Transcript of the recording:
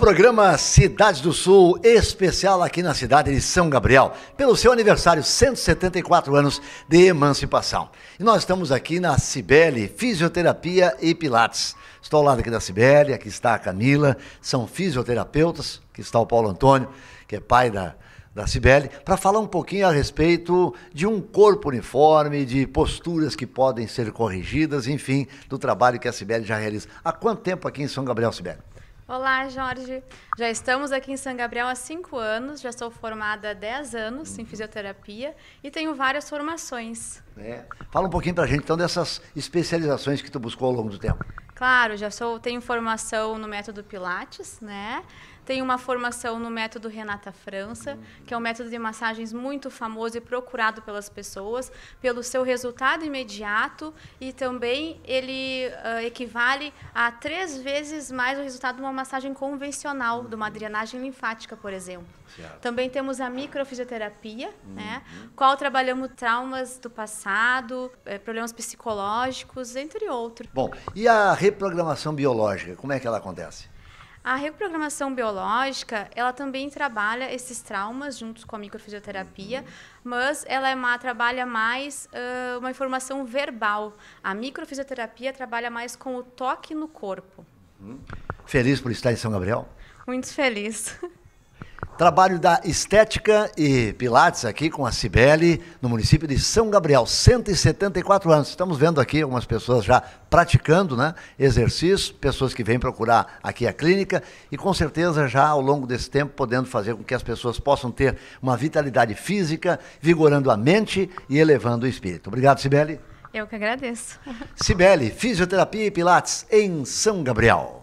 programa Cidades do Sul, especial aqui na cidade de São Gabriel, pelo seu aniversário 174 anos de emancipação. E nós estamos aqui na Cibele Fisioterapia e Pilates. Estou ao lado aqui da Cibele, aqui está a Camila, são fisioterapeutas, aqui está o Paulo Antônio, que é pai da, da Cibele, para falar um pouquinho a respeito de um corpo uniforme, de posturas que podem ser corrigidas, enfim, do trabalho que a Cibele já realiza. Há quanto tempo aqui em São Gabriel, Cibele? Olá, Jorge. Já estamos aqui em São Gabriel há cinco anos, já sou formada há 10 anos em uhum. fisioterapia e tenho várias formações. É. Fala um pouquinho para a gente, então, dessas especializações que tu buscou ao longo do tempo. Claro, já sou, tenho formação no método Pilates, né? Tenho uma formação no método Renata França, que é um método de massagens muito famoso e procurado pelas pessoas pelo seu resultado imediato e também ele uh, equivale a três vezes mais o resultado de uma massagem convencional, de uma drenagem linfática, por exemplo. Certo. Também temos a microfisioterapia, uhum. né, qual trabalhamos traumas do passado, eh, problemas psicológicos, entre outros. Bom, e a reprogramação biológica, como é que ela acontece? A reprogramação biológica, ela também trabalha esses traumas juntos com a microfisioterapia, uhum. mas ela é uma, trabalha mais uh, uma informação verbal. A microfisioterapia trabalha mais com o toque no corpo. Uhum. Feliz por estar em São Gabriel? Muito feliz. Trabalho da Estética e Pilates aqui com a Cibele, no município de São Gabriel, 174 anos. Estamos vendo aqui algumas pessoas já praticando né, exercício, pessoas que vêm procurar aqui a clínica e com certeza já ao longo desse tempo podendo fazer com que as pessoas possam ter uma vitalidade física, vigorando a mente e elevando o espírito. Obrigado, Cibele. Eu que agradeço. Cibele, Fisioterapia e Pilates em São Gabriel.